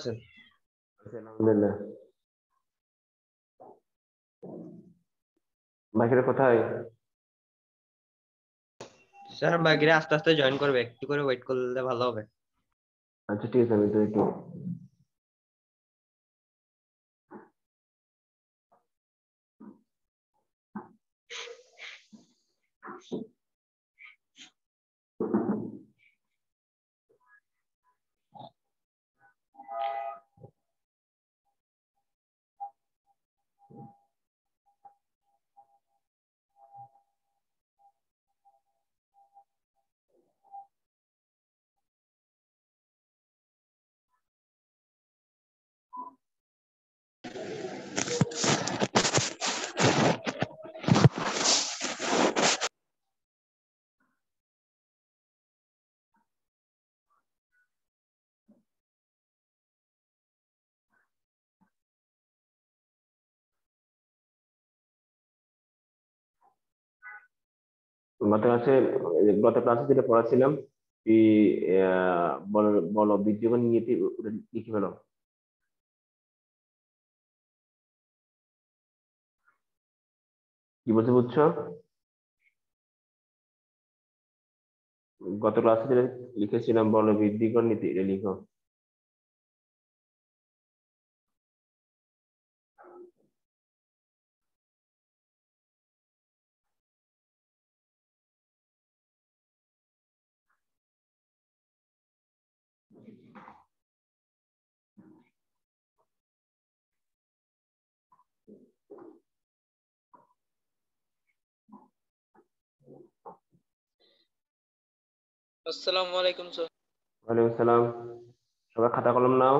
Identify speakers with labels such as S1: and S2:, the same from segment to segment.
S1: আছেন বাকিরা কোথায়
S2: স্যার বাকিরা আস্তে আস্তে জয়েন করবে একটু করে ওয়েট করলে ভালো হবে
S1: আচ্ছা ঠিক আছে আমি তো একটু গত ক্লাসে গত ক্লাসে যেটা পড়াছিলাম বল বল বিজ্ঞান নীতি লিখে ফেলো কি বলতে বুঝছো গত ক্লাসে যেটা লিখেছিলাম বল বৃদ্ধিকর নীতি এটা লিখো আসসালামু আলাইকুম স্যার ওয়ালাইকুম সালাম সবাই খাতা কলম নাও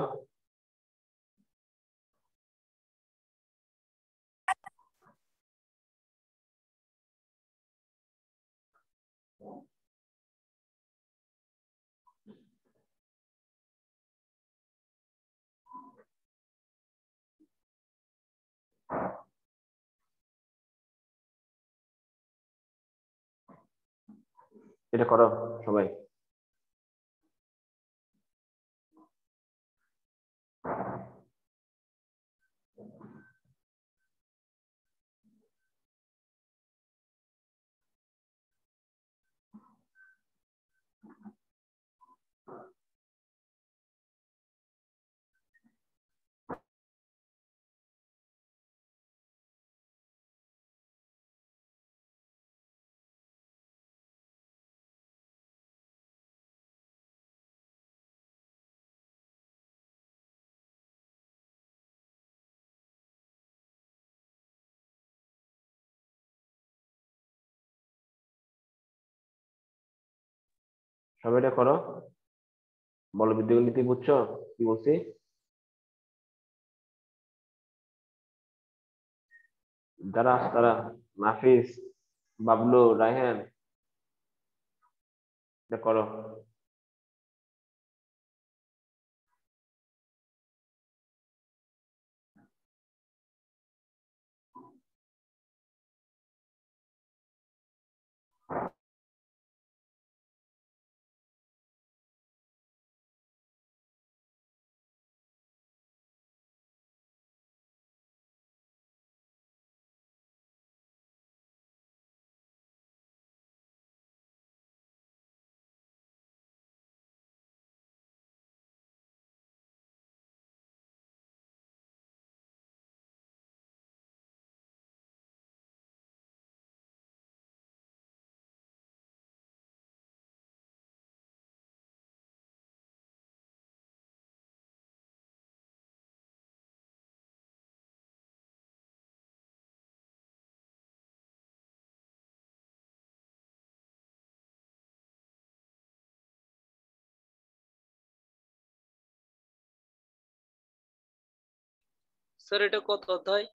S1: এটা করো সবাই সব এটা করো বলবিদ্যুৎ নীতি বুঝছো কি বলছি
S2: যারা তারা নাফিস বাবলু রায়হান এটা করো
S1: それでことだい。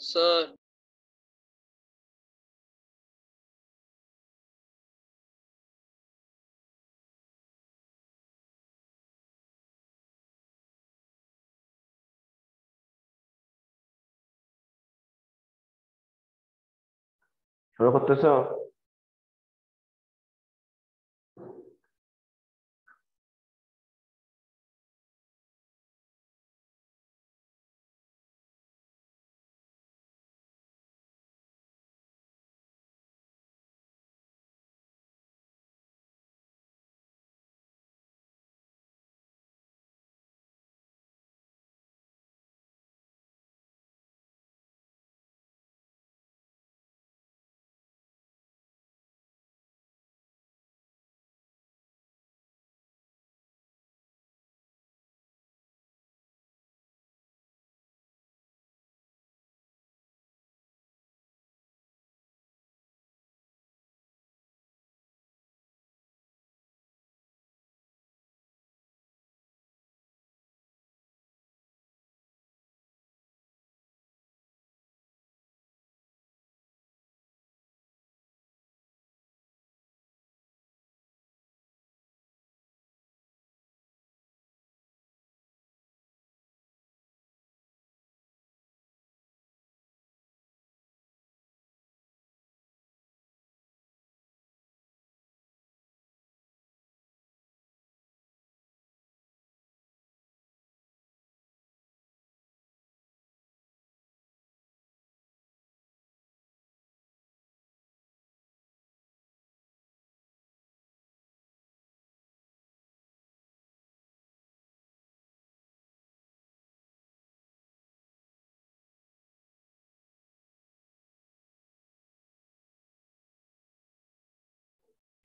S1: sir 왜 걷으세요?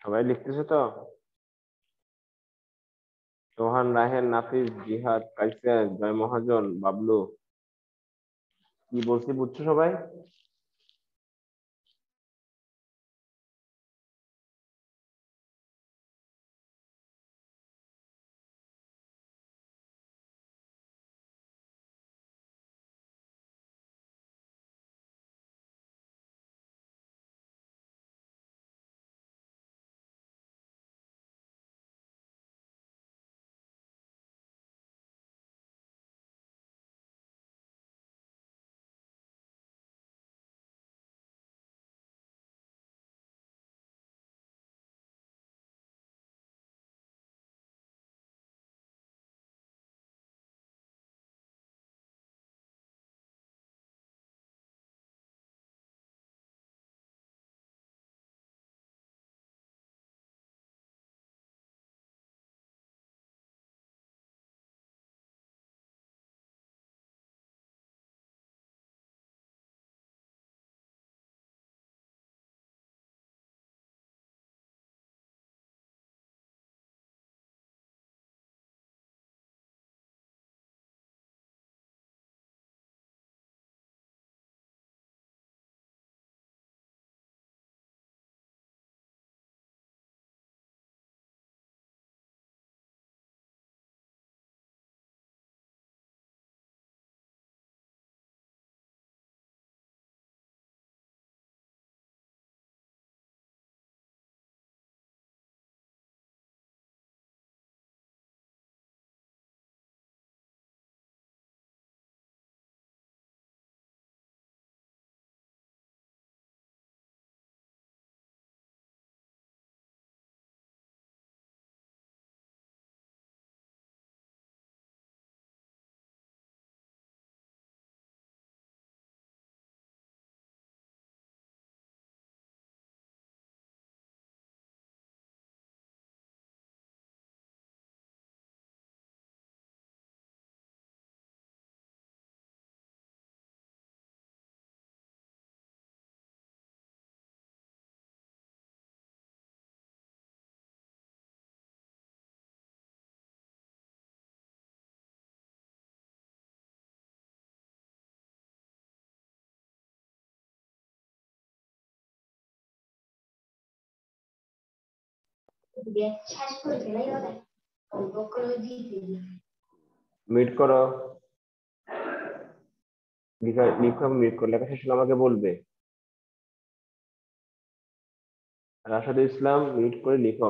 S1: সবাই লিখতেছে তো সোহান রাহেন নাফিস জিহাদ কাইসার জয় মহাজন বাবলু কি বলছি বুঝছো সবাই মিট করো
S2: মিট করো লেখা শেষ আমাকে বলবে রাশাদ ইসলাম মিট করে লিখো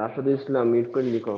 S1: রাশাদ ইসলাম মিট করে লিখো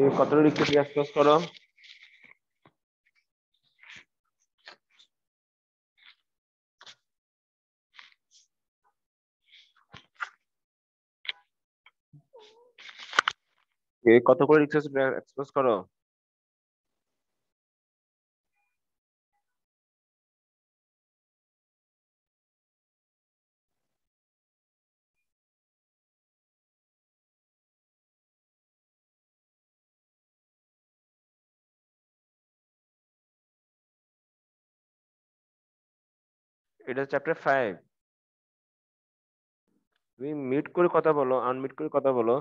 S1: তুমি কতটা লিখতে পেঁয়াজ ক্রস করো
S2: কত করে রিক্সাস এক্সপ্রেস করো এটা চ্যাপ্টার ফাইভ তুমি মিউট করে কথা বলো আনমিউট করে কথা বলো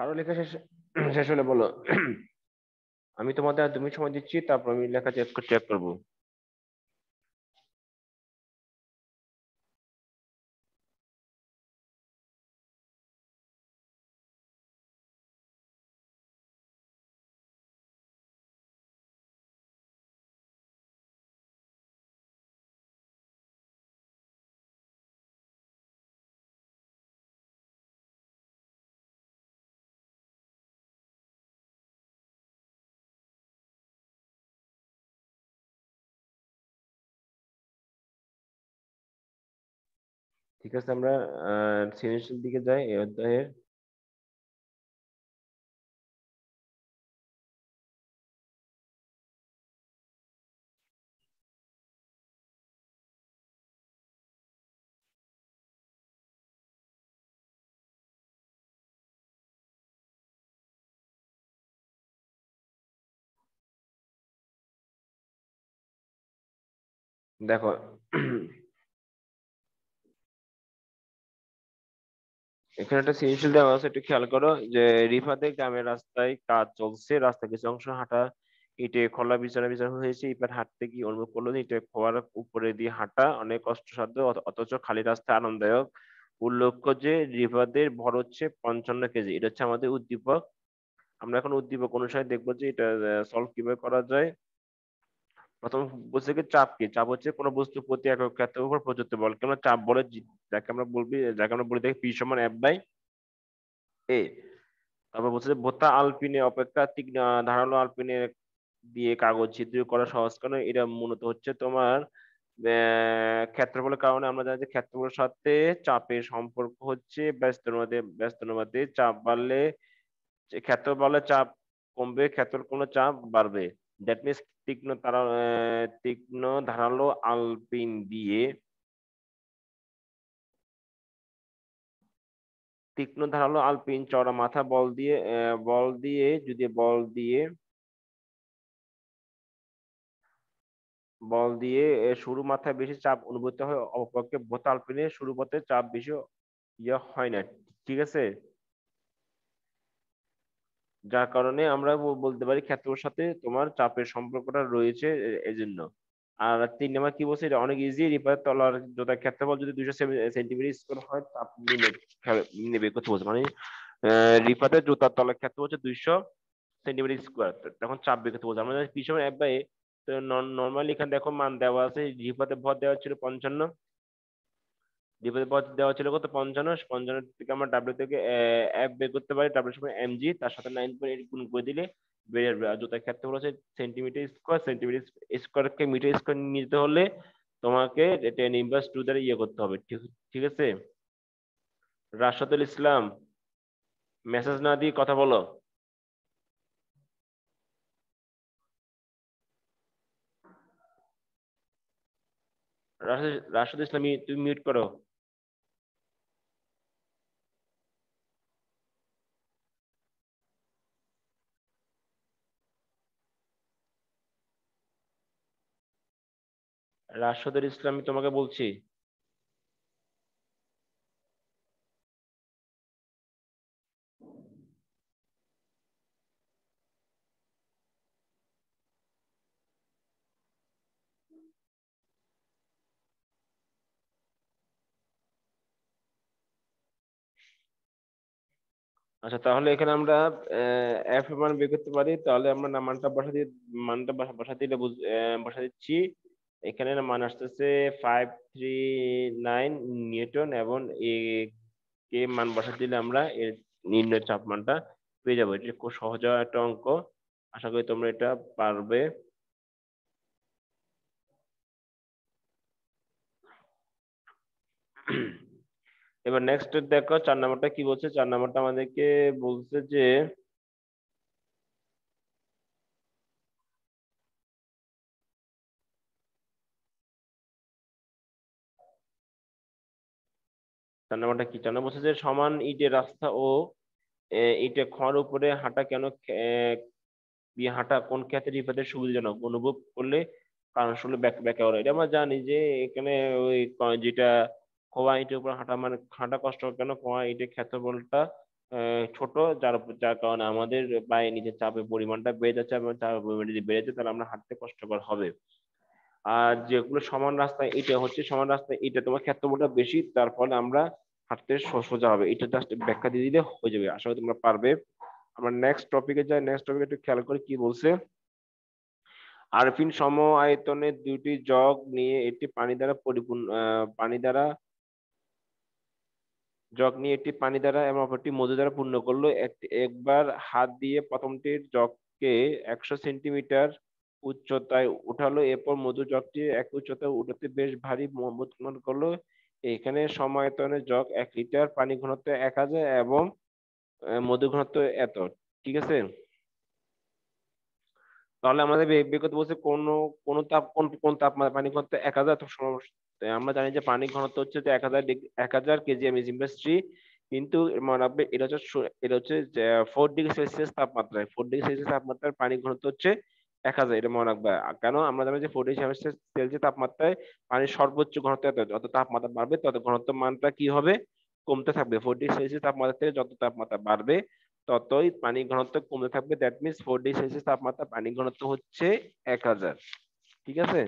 S2: কারো লেখা শেষ
S1: শেষ হলে বলো আমি তোমাদের তুমি দু মিনিট সময় দিচ্ছি তারপর আমি লেখা চেক চেক করবো ঠিক আছে আমরা সৃজনশীল দিকে যাই এই অধ্যায়ের দেখো এখানে একটা সৃজনশীল
S3: দেওয়া আছে একটু খেয়াল করো যে রিফাতে গ্রামের রাস্তায় কাজ চলছে রাস্তা কিছু অংশ হাঁটা ইটে খোলা বিছানা বিছানা হয়েছে এবার হাঁটতে গিয়ে অনুভব করলো ইটে খোয়ার উপরে দিয়ে হাঁটা অনেক কষ্টসাধ্য অথচ খালি রাস্তা আনন্দদায়ক উল্লেখ্য যে রিফাদের ভর হচ্ছে পঞ্চান্ন কেজি এটা হচ্ছে আমাদের উদ্দীপক আমরা এখন উদ্দীপক অনুসারে দেখবো যে এটা সলভ কিভাবে করা যায় প্রথম বলছে কি চাপ কি চাপ হচ্ছে কোনো বস্তু প্রতি একক ক্ষেত্রের উপর প্রযুক্ত বল কেন চাপ বলে যাকে আমরা বলবি যাকে আমরা বলি দেখি পি সমান এফ বাই এ তারপর বলছে ভোতা আলপিনে অপেক্ষা তীক্ষ্ণ ধারালো আলপিনে দিয়ে কাগজ ছিদ্র করা সহজ কেন এটা মূলত হচ্ছে তোমার ক্ষেত্রফলের কারণে আমরা জানি যে ক্ষেত্রফলের সাথে চাপের সম্পর্ক হচ্ছে ব্যস্ত অনুমাতে ব্যস্ত অনুমাতে চাপ বাড়লে ক্ষেত্র বাড়লে চাপ কমবে ক্ষেত্র কোনো চাপ
S2: বাড়বে দ্যাট মিনস তীক্ষ্ণ তারা তীক্ষ্ণ ধারালো আলপিন দিয়ে তীক্ষ্ণ ধারালো আলপিন চড়া মাথা বল দিয়ে বল দিয়ে যদি বল দিয়ে
S3: বল দিয়ে শুরু মাথায় বেশি চাপ অনুভূত হয় অপরপক্ষে বোতাল পিনে শুরু পথে চাপ বেশি ইয়ে হয় না ঠিক আছে যার কারণে আমরা বলতে পারি খ্যাতির সাথে তোমার চাপের সম্পর্কটা রয়েছে এজন্য আর তিন নাম্বার কি বলছে এটা অনেক ইজি রিপার তলার জোতা ক্ষেত্রে বল যদি দুইশো সেন্টিমিটার স্কোর হয় চাপ নেবে করতে বলছে মানে রিপাতে জোতার তলার ক্ষেত্রে হচ্ছে দুইশো সেন্টিমিটার স্কোয়ার তখন চাপ বের করতে বলছে আমাদের পিছনে এক বাই নর্মালি এখানে দেখো মান দেওয়া আছে রিপাতে ভর দেওয়া ছিল পঞ্চান্ন ডিপোজিট পথ দেওয়া ছিল কত পঞ্চান্ন পঞ্চান্ন থেকে আমরা ডাব্লিউ থেকে এক বের করতে পারি ডাব্লিউ সময় এম জি তার সাথে নাইন পয়েন্ট এইট গুণ করে দিলে বেড়ে যাবে আর জুতার ক্ষেত্রে হচ্ছে সেন্টিমিটার স্কোয়ার সেন্টিমিটার স্কোয়ারকে মিটার স্কোয়ার নিতে হলে তোমাকে টেন ইনভার্স টু দ্বারা ইয়ে করতে হবে ঠিক ঠিক আছে রাশাদুল ইসলাম
S2: মেসেজ না দিয়ে কথা বলো
S3: রাশেদ ইসলামী তুমি মিউট করো
S2: রাশাদুল ইসলামী তোমাকে বলছি
S3: আচ্ছা তাহলে এখানে আমরা এফ মান বের করতে পারি তাহলে আমরা মানটা বসা দিয়ে মানটা বসা দিলে বসা দিচ্ছি এখানে মান আসতেছে ফাইভ থ্রি নাইন নিউটন এবং কে মান বসা দিলে আমরা এর নির্ণয় মানটা পেয়ে যাবো এটা খুব সহজ একটা অঙ্ক আশা করি তোমরা এটা পারবে এবার নেক্সট দেখো চার নাম্বারটা কি বলছে চার
S2: নাম্বারটা আমাদেরকে বলছে যে চার নম্বরটা কি চার নম্বর যে সমান ইটের রাস্তা
S3: ও ইটে খড় উপরে হাঁটা কেন হাঁটা কোন ক্ষেত্রে বিপদের সুবিধাজনক অনুভব করলে কারণ শুনলে ব্যাক ব্যাকে এটা আমরা জানি যে এখানে ওই যেটা খোয়া ইটের উপর হাঁটা মানে হাঁটা কষ্ট কেন খোয়া ইটের ক্ষেত্রফলটা ছোট যার যার কারণে আমাদের পায়ে নিচে চাপের পরিমাণটা বেড়ে যাচ্ছে এবং চাপের পরিমাণ যদি বেড়ে যায় তাহলে আমরা হাঁটতে কষ্টকর হবে আর যেগুলো সমান রাস্তা এটা হচ্ছে সমান রাস্তা এটা তোমার ক্ষেত্রফলটা বেশি তার ফলে আমরা হাঁটতে সোজা হবে এটা জাস্ট ব্যাখ্যা দিয়ে দিলে হয়ে যাবে আশা করি তোমরা পারবে আমরা নেক্সট টপিকে যাই নেক্সট টপিকে একটু খেয়াল করে কি বলছে আরফিন সম আয়তনের দুটি জগ নিয়ে একটি পানি দ্বারা পরিপূর্ণ পানি দ্বারা জগ নিয়ে একটি পানি দ্বারা এবং অপরটি মধু দ্বারা পূর্ণ করলো একবার হাত দিয়ে প্রথমটির জগকে একশো সেন্টিমিটার উচ্চতায় উঠালো এরপর জগটি এক উচ্চতায় উঠাতে বেশ ভারী মন করলো এখানে সময়তনে জগ এক লিটার পানি ঘনত্ব এক হাজার এবং মধু ঘনত্ব এত ঠিক আছে তাহলে আমাদের বিগত বলছে কোন কোন তাপ কোন কোন তাপমাত্রা মানে পানি ঘনত্ব এক হাজার আমরা জানি যে পানি ঘনত্ব হচ্ছে যে এক হাজার এক হাজার কেজি এম ইন্ডাস্ট্রি কিন্তু মনে রাখবে এটা হচ্ছে এটা হচ্ছে ফোর ডিগ্রি সেলসিয়াস তাপমাত্রায় ফোর ডিগ্রি সেলসিয়াস তাপমাত্রার পানি ঘনত্ব হচ্ছে এক হাজার এটা মনে রাখবে কেন আমরা জানি যে ফোর্টি সেমিস্টার সেলসিয়াস তাপমাত্রায় পানির সর্বোচ্চ ঘনত্ব এত যত তাপমাত্রা বাড়বে তত ঘনত্ব মানটা কি হবে কমতে থাকবে ফোর্টি সেলসিয়াস তাপমাত্রা থেকে যত তাপমাত্রা বাড়বে ততই পানির ঘনত্ব কমতে থাকবে দ্যাট মিনস ফোর্টি সেলসিয়াস তাপমাত্রা পানির ঘনত্ব হচ্ছে এক হাজার ঠিক আছে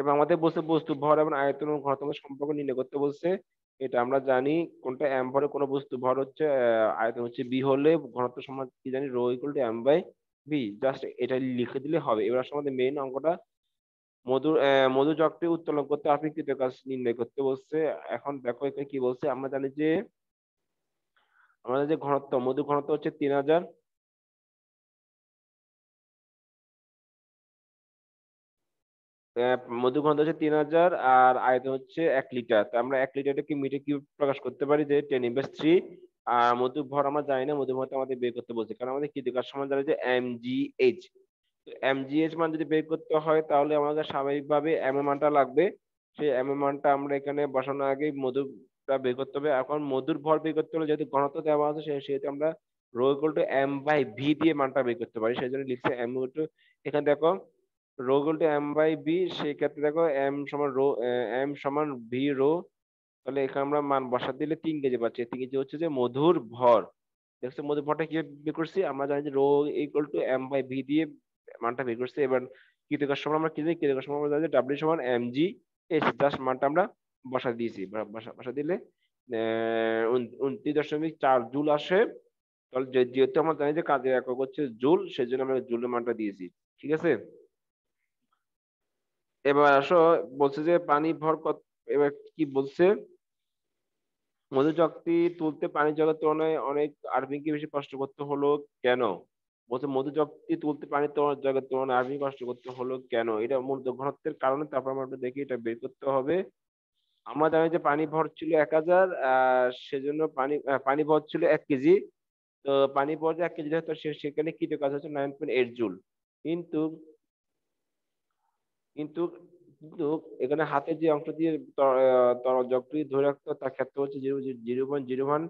S3: এবং আমাদের বলছে বস্তু ভর এবং আয়তন ঘনত্ব ঘনত্বের সম্পর্ক নির্ণয় করতে বলছে এটা আমরা জানি কোনটা এম ভরে কোনো বস্তু ভর হচ্ছে আয়তন হচ্ছে বি হলে ঘনত্ব সমান কি জানি rho equal to M by B just এটা লিখে দিলে হবে এবার আসলে আমাদের মেইন অঙ্কটা মধু মধু চক্রে উত্তোলন করতে আপনি কৃত কাজ নির্ণয় করতে বলছে এখন দেখো এখানে কি বলছে আমরা জানি যে
S2: আমাদের যে ঘনত্ব মধু ঘনত্ব হচ্ছে তিন হাজার মধু ঘনত্ব হচ্ছে তিন হাজার আর আয়তন
S3: হচ্ছে এক লিটার তো আমরা এক কি মিটার কি প্রকাশ করতে পারি যে টেন ইনভার্স থ্রি মধু ভর আমরা জানি না মধু ভরটা আমাদের বের করতে বলছে কারণ আমাদের কৃতকার সমান জানে যে M G H M G H মান যদি বের করতে হয় তাহলে আমাদের স্বাভাবিকভাবে এম এম মানটা লাগবে সেই এম এম মানটা আমরা এখানে বসানোর আগে মধুটা বের করতে হবে এখন মধুর ভর বের করতে হলে যেহেতু ঘনত্ব দেওয়া আছে সেহেতু আমরা rho equal to M by V দিয়ে মানটা বের করতে পারি সেই জন্য লিখছে এম ইকুয়াল টু এখানে দেখো rho equal to M by V সেই ক্ষেত্রে দেখো এম সমান রো এম সমান ভি রো তাহলে এখানে আমরা মান বসা দিলে তিন কেজি পাচ্ছি তিন কেজি হচ্ছে যে মধুর ভর দেখছো মধুর ভরটা কিভাবে বের করছি আমরা জানি যে rho equal to M by V দিয়ে মানটা বের করছি এবার কৃতকার সমান আমরা কি জানি কৃতকার সমান আমরা জানি ডাব্লিউ সমান এম জি এস জাস্ট মানটা আমরা বসা দিয়েছি বসা দিলে উনত্রিশ দশমিক চার জুল আসে তাহলে যেহেতু আমরা জানি যে কাজের একক হচ্ছে জুল জন্য আমরা জুলের মানটা দিয়েছি ঠিক আছে এবার আসো বলছে যে পানি ভর কত এবার কি বলছে মধুচক্তি তুলতে পানি জলের তুলনায় অনেক আর্মিকে বেশি কষ্ট করতে হলো কেন বলছে মধুচক্তি তুলতে পানি জলের তুলনায় আর্মি কষ্ট করতে হলো কেন এটা মূলত ঘনত্বের কারণে তারপর আমরা দেখি এটা বের করতে হবে আমরা জানি যে পানি ভর ছিল এক হাজার সেজন্য পানি পানি ভর ছিল এক কেজি তো পানি ভর এক কেজি তো সেখানে কীটে কাজ হচ্ছে নাইন পয়েন্ট এইট জুল কিন্তু কিন্তু কিন্তু এখানে হাতে যে অংশ দিয়ে যকৃত ধরে রাখতো তার ক্ষেত্রে হচ্ছে zero zero point zero one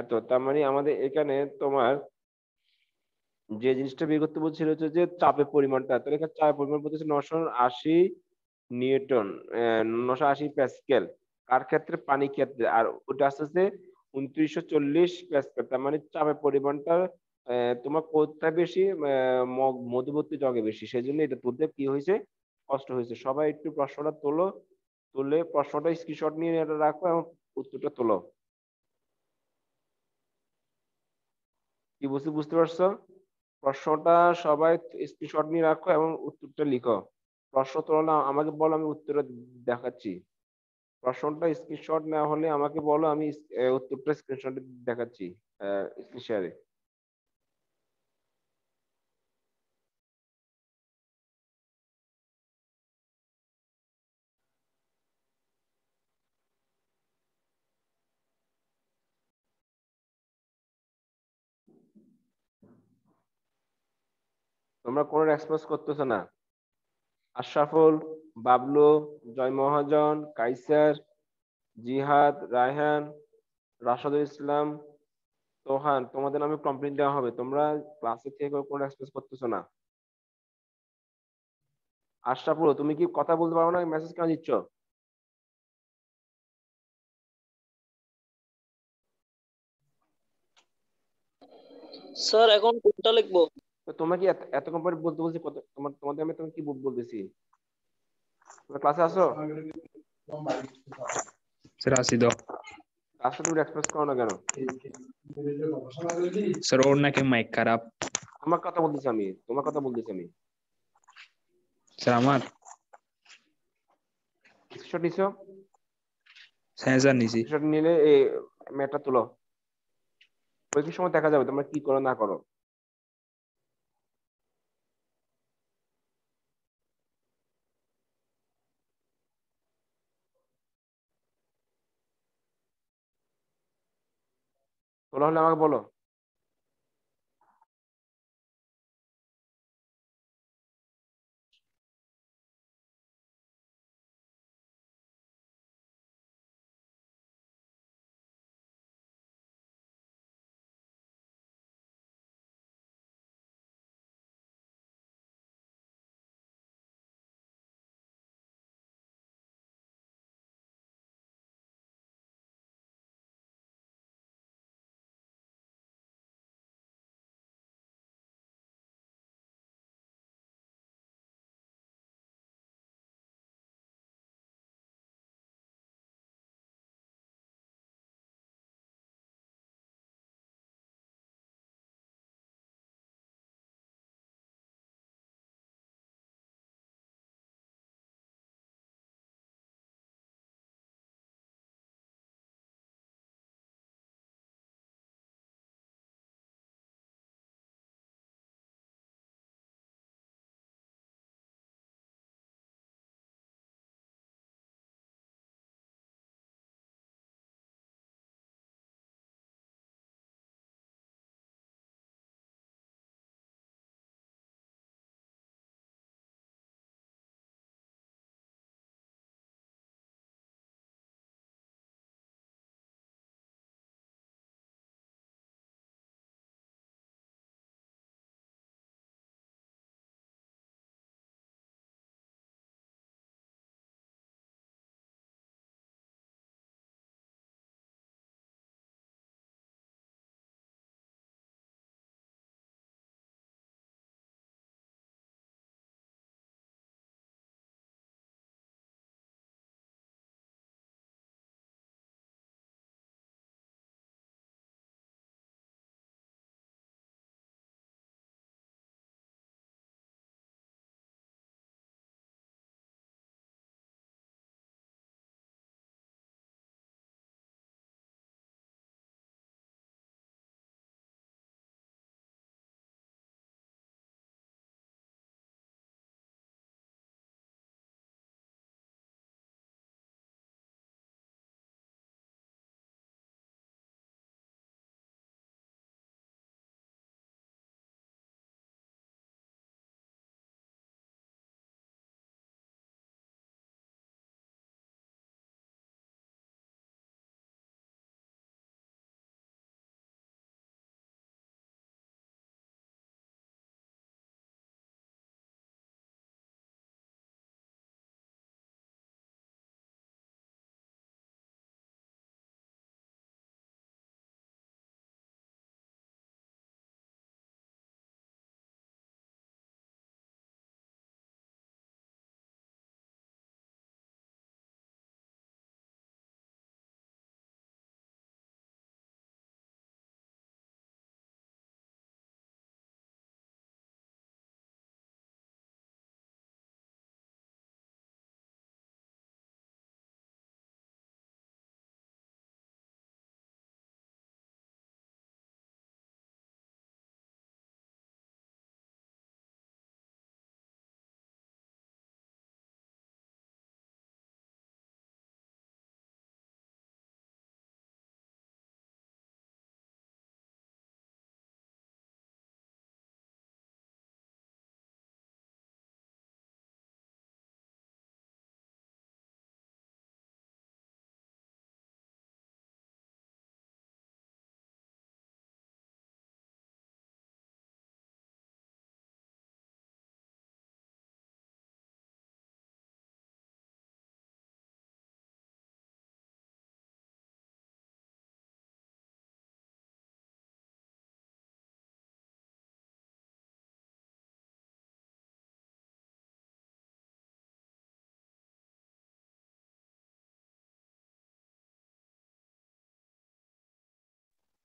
S3: এত তার মানে আমাদের এখানে তোমার যে জিনিসটা বের করতে বলছিল হচ্ছে যে চাপের পরিমাণটা তাহলে এখানে চাপের পরিমাণ বলতেছে নশো আশি নিউটন নশো আশি প্যাসকেল কার ক্ষেত্রে পানি ক্ষেত্রে আর ওটা আস্তে আস্তে উনত্রিশশো চল্লিশ প্যাসকেল তার মানে চাপের পরিমাণটা তোমার কোথায় বেশি মধুবর্তী জগে বেশি সেই জন্য এটা তুলতে কি হয়েছে কষ্ট হয়েছে সবাই একটু প্রশ্নটা তোলো তুলে প্রশ্নটা স্ক্রিনশট নিয়ে এটা রাখো এবং উত্তরটা তোলো কি বুঝতে বুঝতে পারছো প্রশ্নটা সবাই স্ক্রিনশট নিয়ে রাখো এবং উত্তরটা লিখো প্রশ্ন তোলো না আমাকে বলো আমি উত্তরটা দেখাচ্ছি প্রশ্নটা স্ক্রিনশট না হলে আমাকে বলো আমি উত্তরটা স্ক্রিনশট দেখাচ্ছি
S1: স্ক্রিন
S2: তোমরা কোনো
S3: রেসপন্স করতেছো না আশরাফুল বাবলু জয় মহাজন কাইসার জিহাদ রায়হান রাশাদুল ইসলাম তোহান তোমাদের নামে কমপ্লেন দেওয়া হবে তোমরা ক্লাসে থেকে কোনো রেসপন্স করতেছো না
S1: আশরাফুল তুমি কি কথা বলতে পারো না মেসেজ কেন দিচ্ছ
S2: স্যার এখন কোনটা লিখবো তোমাকে এত কোম্পানি বলতে
S3: বলছি কত তোমার তোমাদের আমি তোমাকে কি বলতেছি তোমরা ক্লাসে আসো স্যার আসি দাও আসলে তুমি এক্সপ্রেস করো না কেন স্যার ওর নাকি মাইক খারাপ আমার কথা বলতেছি আমি তোমার কথা বলতেছি আমি স্যার আমার স্ক্রিনশট নিছো স্যার স্যার নিছি স্ক্রিনশট নিলে এই ম্যাটটা তুলো ওই কি সময় দেখা যাবে তোমরা কি করো না করো
S2: বলা আমাকে বলো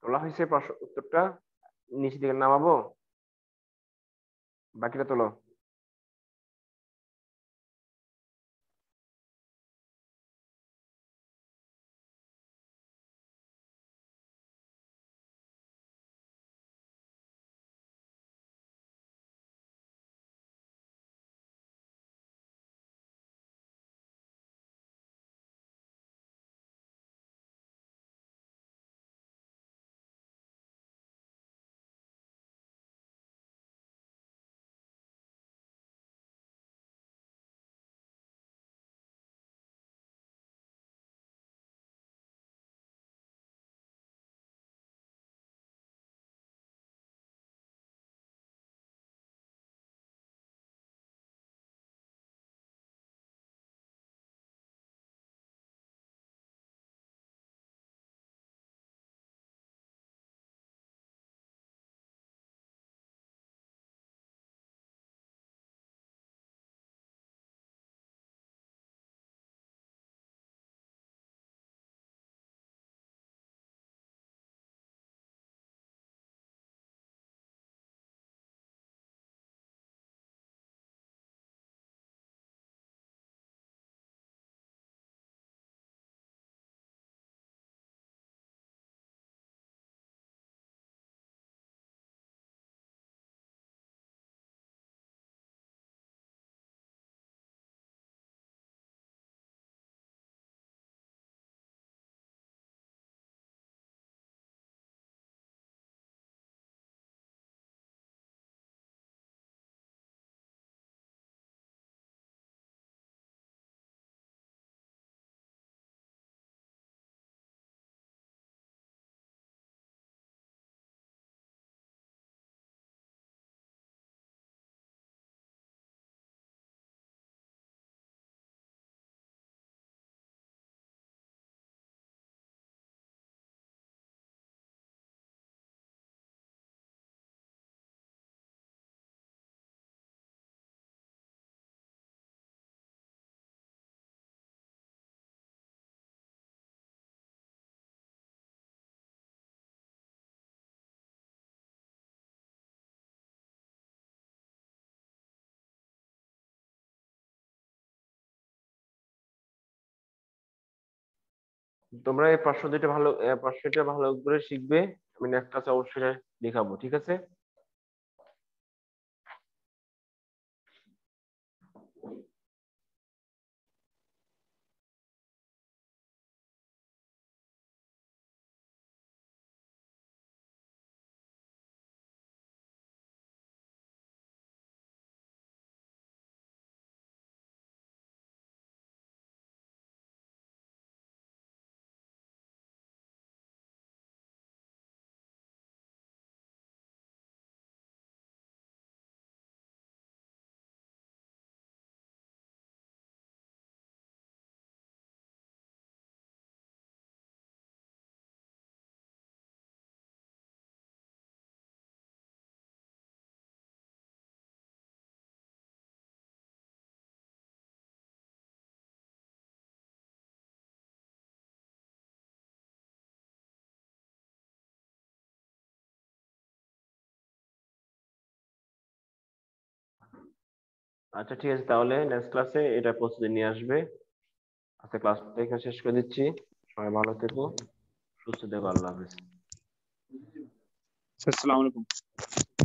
S1: তোলা হয়েছে উত্তরটা নিচের দিকে নামাবো বাকিটা তোলো
S2: তোমরা এই প্রশ্ন দুটো ভালো প্রশ্নটা ভালো করে শিখবে আমি নেক্সট ক্লাসে অবশ্যই লেখাবো ঠিক আছে আচ্ছা ঠিক আছে তাহলে নেক্সট ক্লাসে এটা প্রস্তুতি নিয়ে আসবে আচ্ছা ক্লাস এখানে
S3: শেষ করে দিচ্ছি সবাই ভালো থেকো সুস্থ থেকো আল্লাহ হাফিজ
S1: আসসালামু আলাইকুম